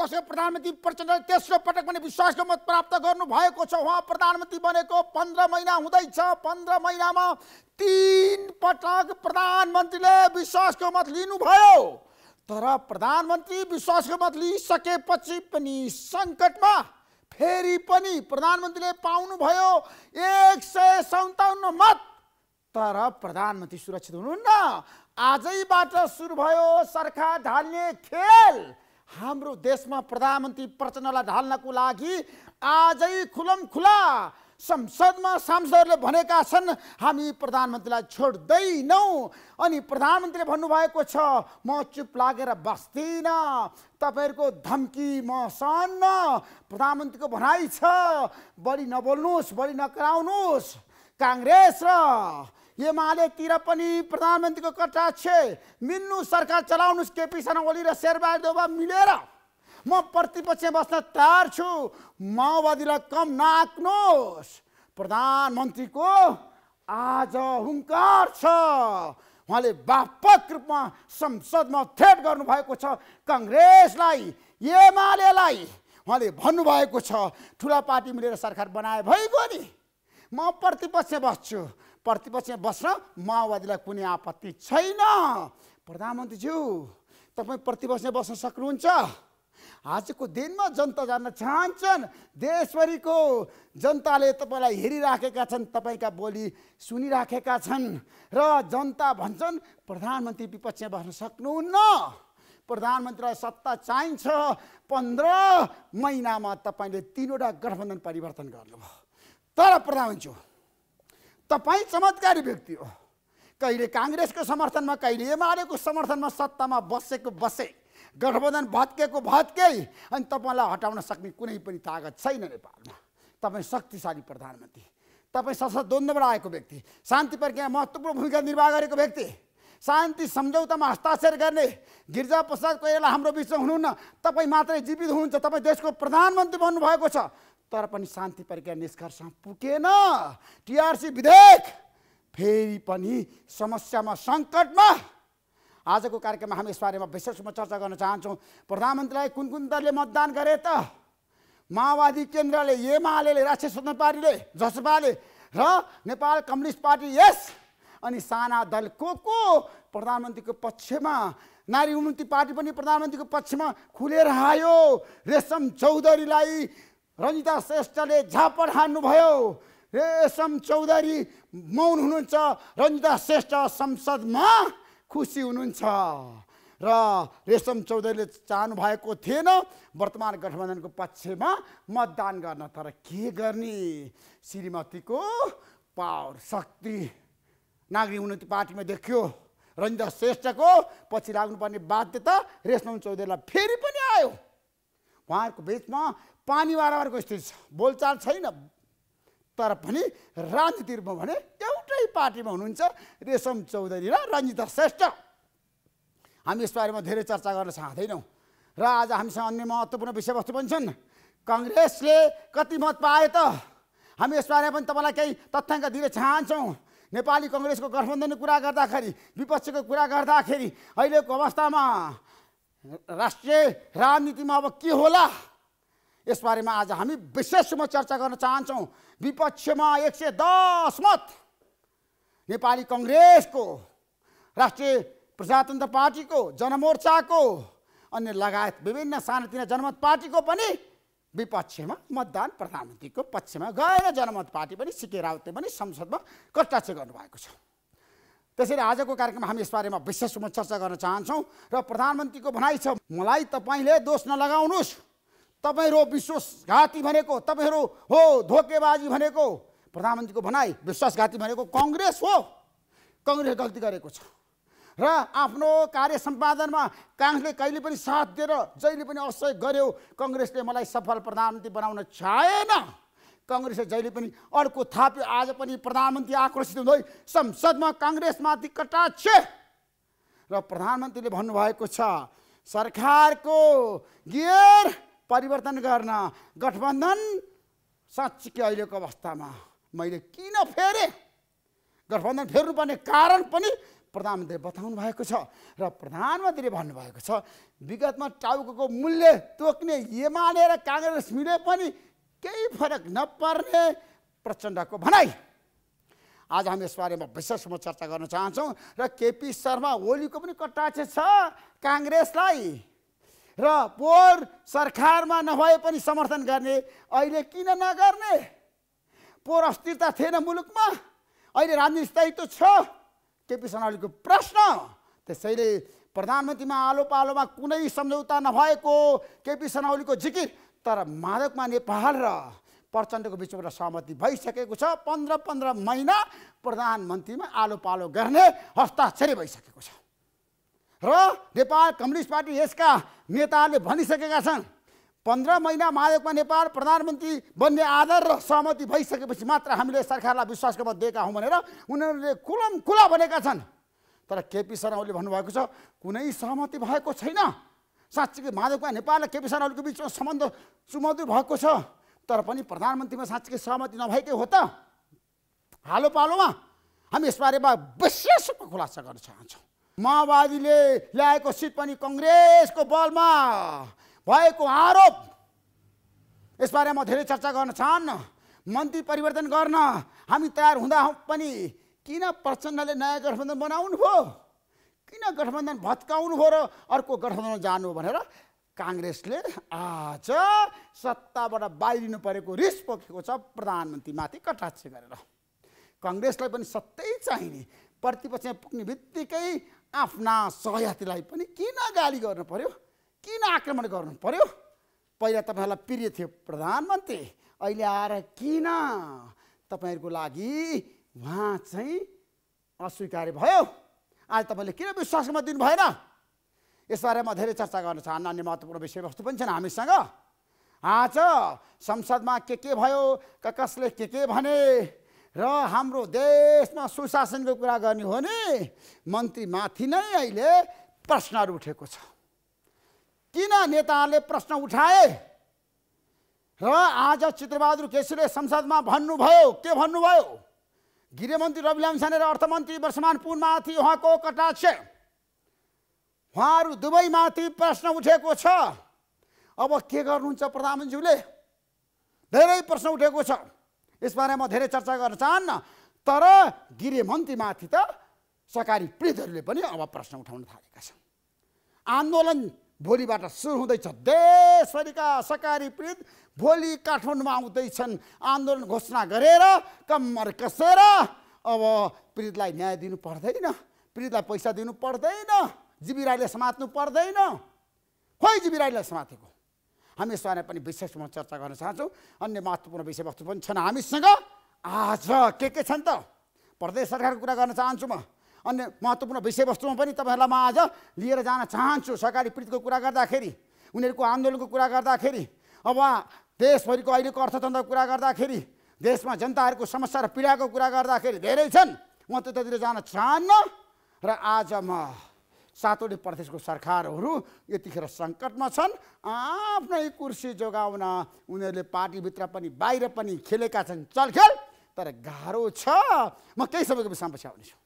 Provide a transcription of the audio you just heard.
दसैँ प्रधानमन्त्री प्रचण्ड तेस्रो पटक पनि विश्वासको मत प्राप्त गर्नुभएको छ उहाँ प्रधानमन्त्री बनेको पन्ध्र महिना हुँदैछ पन्ध्र महिनामा तिन पटक प्रधानमन्त्रीले विश्वासको मत लिनुभयो तर प्रधानमन्त्री विश्वासको मत लिइसकेपछि पनि सङ्कटमा फेरि पनि प्रधानमन्त्रीले पाउनुभयो एक सय सन्ताउन्न मत तर प्रधानमन्त्री सुरक्षित हुनुहुन्न आजैबाट सुरु भयो सरकार ढाल्ने खेल हाम्रो देशमा प्रधानमन्त्री प्रचण्डलाई ढाल्नको लागि आजै खुलम खुला संसदमा सांसदहरूले भनेका छन् हामी प्रधानमन्त्रीलाई छोड्दैनौँ अनि प्रधानमन्त्रीले भन्नुभएको छ म चुप लागेर बस्दिनँ तपाईँहरूको धम्की म सहन्न प्रधानमन्त्रीको भनाइ छ बढी नबोल्नुहोस् बढी नकराउनुहोस् काङ्ग्रेस र एमालेतिर पनि प्रधानमन्त्रीको कटाक्ष मिल्नु सरकार चलाउनुहोस् केपी शर्मा ओली र शेरबहादुर मिलेर म प्रतिपक्ष बस्न तयार छु माओवादीलाई कम नआक्नुहोस् प्रधानमन्त्रीको आज हुङ्कार छ उहाँले व्यापक रूपमा संसदमा थ्रेट गर्नुभएको छ कङ्ग्रेसलाई एमालेलाई उहाँले भन्नुभएको छ ठुला पार्टी मिलेर सरकार बनाए भइगयो नि म प्रतिपक्ष बस्छु प्रतिपक्ष बस्न माओवादीलाई कुनै आपत्ति छैन प्रधानमन्त्रीज्यू तपाईँ प्रतिपक्ष बस्न सक्नुहुन्छ आजको दिनमा जनता जान्न चाहन्छन् देशभरिको जनताले तपाईँलाई हेरिराखेका छन् तपाईँका बोली सुनिराखेका छन् र जनता भन्छन् प्रधानमन्त्री विपक्षमा बस्न सक्नुहुन्न प्रधानमन्त्रीलाई सत्ता चाहिन्छ पन्ध्र महिनामा तपाईँले तिनवटा गठबन्धन परिवर्तन गर्नुभयो तर प्रधानमन्त्री तपाईँ चमत्कारी व्यक्ति हो कहिले काङ्ग्रेसको समर्थनमा कहिले एमालेको समर्थनमा सत्तामा बसेको बसे गठबन्धन भत्केको भत्के अनि तपाईँलाई हटाउन सक्ने कुनै पनि तागत छैन नेपालमा तपाईँ शक्तिशाली प्रधानमन्त्री तपाईँ सशस्त्र द्वन्द्वबाट आएको व्यक्ति शान्ति प्रक्रिया महत्त्वपूर्ण भूमिका निर्वाह गरेको व्यक्ति शान्ति सम्झौतामा हस्ताक्षर गर्ने गिर्जा प्रसाद कोइराला हाम्रो बिचमा हुनुहुन्न तपाईँ मात्रै जीवित हुनुहुन्छ तपाईँ देशको प्रधानमन्त्री बन्नुभएको छ तर पनि शान्ति प्रक्रिया निष्कर्ष पुगेन टिआरसी विधेयक फेरि पनि समस्यामा सङ्कटमा आजको कार्यक्रममा हामी यसबारेमा विशेष रूपमा चर्चा गर्न चाहन्छौँ प्रधानमन्त्रीलाई कुन कुन दलले मतदान गरे त माओवादी केन्द्रले एमाले राष्ट्रिय स्वतन्त्र पार्टीले जसपाले र नेपाल कम्युनिस्ट पार्टी यस अनि साना दल को को प्रधानमन्त्रीको पक्षमा नारी उन्मुक्ति पार्टी पनि प्रधानमन्त्रीको पक्षमा खुलेर आयो रेशम चौधरीलाई रञ्जिता श्रेष्ठले झापड हान्नुभयो रेशम चौधरी मौन हुनुहुन्छ रञ्जिता श्रेष्ठ संसदमा खुसी हुनुहुन्छ र रेशम चौधरीले चाहनु भएको थिएन वर्तमान गठबन्धनको पक्षमा मतदान गर्न तर के गर्ने श्रीमतीको पावर शक्ति नागरिक उन्नति पार्टीमा देखियो रञ्जिता श्रेष्ठको पछि लाग्नुपर्ने बाध्यता रेशम चौधरीलाई फेरि पनि आयो उहाँहरूको बिचमा पानी बराबरको स्थिति छ बोलचाल छैन तर पनि राजनीतिमा भने एउटै पार्टीमा हुनुहुन्छ रेशम चौधरी र रञ्जिता श्रेष्ठ हामी यसबारेमा धेरै चर्चा गर्न चाहँदैनौँ र आज हामीसँग अन्य महत्त्वपूर्ण विषयवस्तु पनि छन् कङ्ग्रेसले कति मत पाए त हामी यसबारेमा पनि तपाईँलाई केही तथ्याङ्क दिन चाहन्छौँ नेपाली कङ्ग्रेसको गठबन्धनको कुरा गर्दाखेरि विपक्षको कुरा गर्दाखेरि अहिलेको अवस्थामा राष्ट्रिय राजनीतिमा अब के होला यसबारेमा आज हामी विशेष रूपमा चर्चा गर्न चाहन्छौँ विपक्षमा एक सय दस मत नेपाली कङ्ग्रेसको राष्ट्रिय प्रजातन्त्र पार्टीको जनमोर्चाको अन्य लगायत विभिन्न सानातिना जनमत पार्टीको पनि विपक्षमा मतदान प्रधानमन्त्रीको पक्षमा गएर जनमत पार्टी पनि सिके राउतले पनि संसदमा कटाक्ष गर्नुभएको छ त्यसैले आजको कार्यक्रममा हामी यसबारेमा विशेष रूपमा चर्चा गर्न चाहन्छौँ र प्रधानमन्त्रीको भनाइ छ मलाई तपाईँले दोष नलगाउनुहोस् तपाईँहरू विश्वासघाती भनेको तपाईँहरू हो धोकेबाजी भनेको प्रधानमन्त्रीको भनाइ विश्वासघाती भनेको कङ्ग्रेस हो कङ्ग्रेस गल्ती गरेको छ र आफ्नो कार्य सम्पादनमा काङ्ग्रेसले कहिले पनि साथ दिएर जहिले पनि असहयोग गर्यो कङ्ग्रेसले मलाई सफल प्रधानमन्त्री बनाउन चाहेन कङ्ग्रेसले जहिले पनि अर्को थाप्यो आज पनि प्रधानमन्त्री आक्रोशित हुँदै संसदमा कङ्ग्रेसमाथि कटाक्ष र प्रधानमन्त्रीले भन्नुभएको छ सरकारको गियर परिवर्तन गर्न गठबन्धन साँच्चीकै अहिलेको अवस्थामा मैले किन फेरेँ गठबन्धन फेर्नुपर्ने कारण पनि प्रधानमन्त्रीले बताउनु भएको छ र प्रधानमन्त्रीले भन्नुभएको छ विगतमा टाउको मूल्य तोक्ने एमाले र काङ्ग्रेस मिले पनि केही फरक नपर्ने प्रचण्डको भनाइ आज हामी यसबारेमा विशेषमा चर्चा गर्न चाहन्छौँ र केपी शर्मा ओलीको पनि कटाक्ष छ काङ्ग्रेसलाई र पोहोर सरकारमा नभए पनि समर्थन गर्ने अहिले किन नगर्ने पोहोर अस्थिरता थिएन मुलुकमा अहिले राजनीति स्थायित्व छ केपी शर्मालीको प्रश्न त्यसैले प्रधानमन्त्रीमा आलो पालोमा कुनै सम्झौता नभएको केपी शर्मालीको जिकिर तर माधवमा नेपाल र प्रचण्डको बिचबाट सहमति भइसकेको छ पन्ध्र पन्ध्र महिना प्रधानमन्त्रीमा आलो पालो गर्ने हस्ताक्षरी भइसकेको छ र नेपाल कम्युनिस्ट पार्टी यसका नेताहरूले भनिसकेका छन् पन्ध्र महिना महायोगमा नेपाल प्रधानमन्त्री बन्ने आधार र सहमति भइसकेपछि मात्र हामीले सरकारलाई विश्वासको मत दिएका हौँ भनेर उनीहरूले कुलम खुला भनेका छन् तर केपी शर्मा ओलीले भन्नुभएको छ कुनै सहमति भएको छैन साँच्चीकै महादेवका नेपाल र केपी शर्मा ओलीको बिचमा सम्बन्ध सुमधुर भएको छ तर पनि प्रधानमन्त्रीमा साँच्चीकै सहमति नभएकै हो त हालो पालोमा हामी यसबारेमा विशेष रूपमा खुलासा गर्न चाहन्छौँ माओवादीले ल्याएको सिट पनि कङ्ग्रेसको बलमा भएको आरोप यसबारे म धेरै चर्चा गर्न चाहन्न मन्त्री परिवर्तन गर्न हामी तयार हुँदा पनि किन प्रचण्डले नयाँ गठबन्धन बनाउनु भयो किन गठबन्धन भत्काउनु भयो र अर्को गठबन्धन जानु भनेर काङ्ग्रेसले आज सत्ताबाट बाहिरिनु परेको रिस पोखेको छ प्रधानमन्त्रीमाथि कटाक्ष गरेर कङ्ग्रेसलाई पनि सत्तै चाहिने प्रतिपक्षमा पुग्ने बित्तिकै आफ्ना सहयात्रीलाई पनि किन गाली गर्नु पर्यो किन आक्रमण गर्नु पर्यो पहिला तपाईँहरूलाई प्रिय थियो प्रधानमन्त्री अहिले आएर किन तपाईँहरूको लागि उहाँ चाहिँ अस्वीकार्य भयो आज तपाईँले किन विश्वासमा दिनु भएन यसबारे म धेरै चर्चा गर्न चाहन्न अन्य महत्त्वपूर्ण विषयवस्तु पनि छन् हामीसँग आज संसदमा के के भयो कसले के के भने र हाम्रो देशमा सुशासनको कुरा गर्ने हो भने मन्त्रीमाथि नै अहिले प्रश्नहरू उठेको छ किन नेताहरूले प्रश्न उठाए र आज चित्रबहादुर केसीले संसदमा भन्नुभयो के भन्नुभयो गृहमन्त्री रवि लामसाने र अर्थमन्त्री वर्षमान पुनमाथि उहाँको कटाक्ष उहाँहरू दुवैमाथि प्रश्न उठेको छ अब के गर्नुहुन्छ प्रधानमन्त्रीले धेरै प्रश्न उठेको छ यसबारे म धेरै चर्चा गर्न चाहन्न तर गृहमन्त्रीमाथि त सरकारी पीडितहरूले पनि अब प्रश्न उठाउन थालेका छन् आन्दोलन भोलिबाट सुरु हुँदैछ देशभरिका सरकारी पीडित भोलि काठमाडौँमा आउँदैछन् आन्दोलन घोषणा गरेर कम्मर कसेर अब पीडितलाई न्याय दिनु पर्दैन पीडितलाई पैसा दिनु पर्दैन जीवी राईलाई समात्नु पर्दैन खोइ जीवी राईलाई समातेको हामी यसबारे पनि विशेषमा चर्चा गर्न चाहन्छौँ अन्य महत्त्वपूर्ण विषयवस्तु पनि छन् हामीसँग आज के के छन् त प्रदेश सरकारको कुरा गर्न चाहन्छु म अन्य महत्त्वपूर्ण विषयवस्तुमा पनि तपाईँहरूलाई म आज लिएर जान चाहन्छु सरकारी पीडितको कुरा गर्दाखेरि उनीहरूको आन्दोलनको कुरा गर्दाखेरि अब देशभरिको अहिलेको अर्थतन्त्रको कुरा गर्दाखेरि देशमा जनताहरूको समस्या र पीडाको कुरा गर्दाखेरि धेरै छन् म त्यतातिर जान चाहन्न र आज म सातवटै प्रदेशको सरकारहरू यतिखेर सङ्कटमा छन् आफ्नै कुर्सी जोगाउन उनीहरूले पार्टीभित्र पनि बाहिर पनि खेलेका छन् चलखेल तर गाह्रो छ म केही समयको पछि आउनेछु